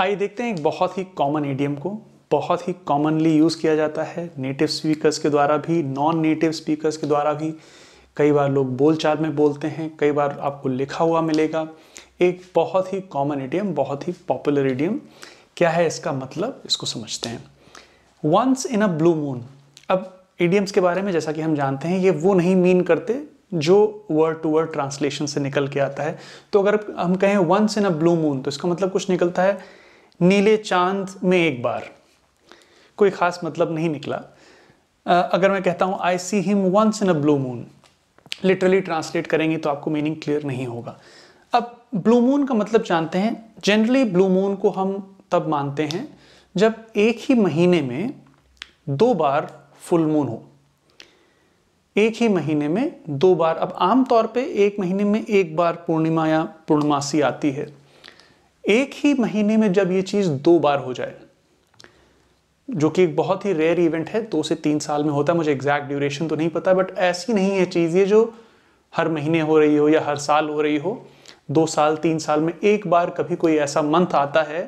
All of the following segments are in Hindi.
आइए देखते हैं एक बहुत ही कॉमन एडियम को बहुत ही कॉमनली यूज़ किया जाता है नेटिव स्पीकर्स के द्वारा भी नॉन नेटिव स्पीकर्स के द्वारा भी कई बार लोग बोलचाल में बोलते हैं कई बार आपको लिखा हुआ मिलेगा एक बहुत ही कॉमन एडियम बहुत ही पॉपुलर एडियम क्या है इसका मतलब इसको समझते हैं once in a blue moon अब एडियम्स के बारे में जैसा कि हम जानते हैं ये वो नहीं मीन करते जो वर्ड टू वर्ड ट्रांसलेशन से निकल के आता है तो अगर हम कहें once in a blue moon तो इसका मतलब कुछ निकलता है नीले चांद में एक बार कोई खास मतलब नहीं निकला uh, अगर मैं कहता हूं I see him once in a blue moon literally translate करेंगे तो आपको मीनिंग क्लियर नहीं होगा अब ब्लू मून का मतलब जानते हैं जनरली ब्लू मून को हम तब मानते हैं जब एक ही महीने में दो बार फुल मून हो एक ही महीने में दो बार अब आमतौर पे एक महीने में एक बार पूर्णिमा या पूर्णमासी आती है एक ही महीने में जब ये चीज़ दो बार हो जाए जो कि एक बहुत ही रेयर इवेंट है दो से तीन साल में होता है मुझे एग्जैक्ट ड्यूरेशन तो नहीं पता बट ऐसी नहीं है चीज़ ये जो हर महीने हो रही हो या हर साल हो रही हो दो साल तीन साल में एक बार कभी कोई ऐसा मंथ आता है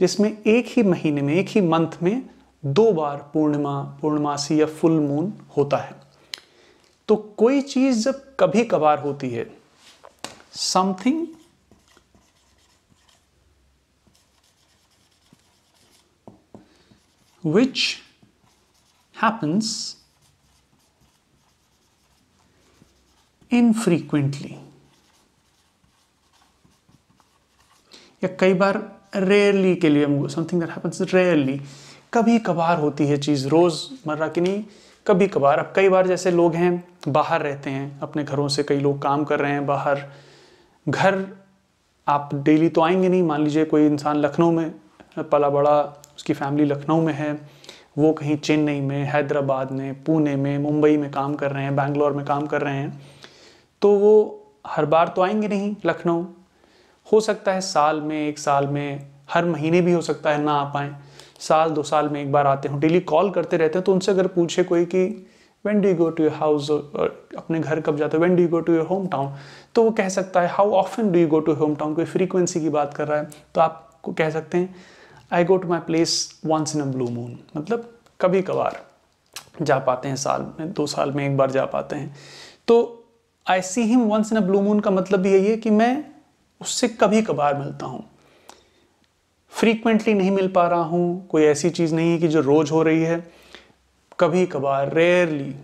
जिसमें एक ही महीने में एक ही मंथ में दो बार पूर्णिमा पूर्णमासी या फुल मून होता है तो कोई चीज़ जब कभी कभार होती है समथिंग which happens infrequently या कई बार रेयरली के लिए समथिंग दैट हैपेंस रेयरली कभी कभार होती है चीज़ रोज़मर्रा की नहीं कभी कभार अब कई बार जैसे लोग हैं बाहर रहते हैं अपने घरों से कई लोग काम कर रहे हैं बाहर घर आप डेली तो आएंगे नहीं मान लीजिए कोई इंसान लखनऊ में पला बड़ा उसकी फैमिली लखनऊ में है वो कहीं चेन्नई में हैदराबाद में पुणे में मुंबई में काम कर रहे हैं बैंगलोर में काम कर रहे हैं तो वो हर बार तो आएंगे नहीं लखनऊ हो सकता है साल में एक साल में हर महीने भी हो सकता है ना आ पाए साल दो साल में एक बार आते हों डेली कॉल करते रहते हैं तो उनसे अगर पूछे कोई कि when do go to your house अपने घर कब जाते हो when do go to your home town तो वो कह सकता है how often do you go to home town कोई फ्रीक्वेंसी की बात कर रहा है तो आप कह सकते हैं I go to my place once in a blue moon मतलब कभी कभार जा पाते हैं साल में दो साल में एक बार जा पाते हैं तो I see him once in a blue moon का मतलब यही है कि मैं उससे कभी कभार मिलता हूँ फ्रीक्वेंटली नहीं मिल पा रहा हूँ कोई ऐसी चीज़ नहीं है कि जो रोज़ हो रही है कभी कभार रेयरली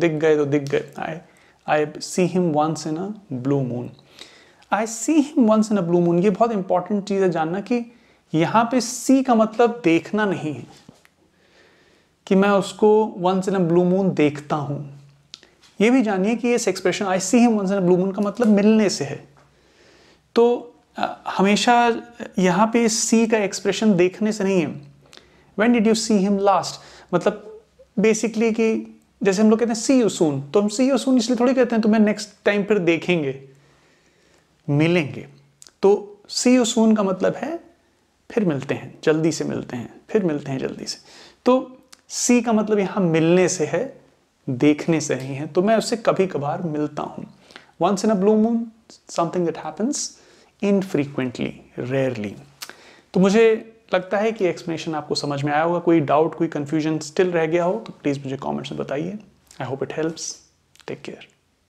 दिख गए तो दिख गए I I see him once in a blue moon I see him once in a blue moon ये बहुत इंपॉर्टेंट चीज़ है जानना कि यहां पे सी का मतलब देखना नहीं है कि मैं उसको once in a blue moon देखता हूं ये भी जानिए कि इस expression I see him once in a blue moon का मतलब मिलने से है तो हमेशा यहां पे सी का एक्सप्रेशन देखने से नहीं है when did you see him last मतलब बेसिकली कि जैसे हम लोग कहते हैं सी यू सून तो हम सी यू सून इसलिए थोड़ी कहते हैं तुम्हें नेक्स्ट टाइम फिर देखेंगे मिलेंगे तो सी यू सून का मतलब है फिर मिलते हैं जल्दी से मिलते हैं फिर मिलते हैं जल्दी से तो सी का मतलब यहां मिलने से है देखने से ही है तो मैं उससे कभी कभार मिलता हूं once in a blue moon something that happens infrequently rarely तो मुझे लगता है कि एक्सप्लेनेशन आपको समझ में आया होगा कोई डाउट कोई कन्फ्यूजन स्टिल रह गया हो तो प्लीज़ मुझे कॉमेंट्स में बताइए I hope it helps take care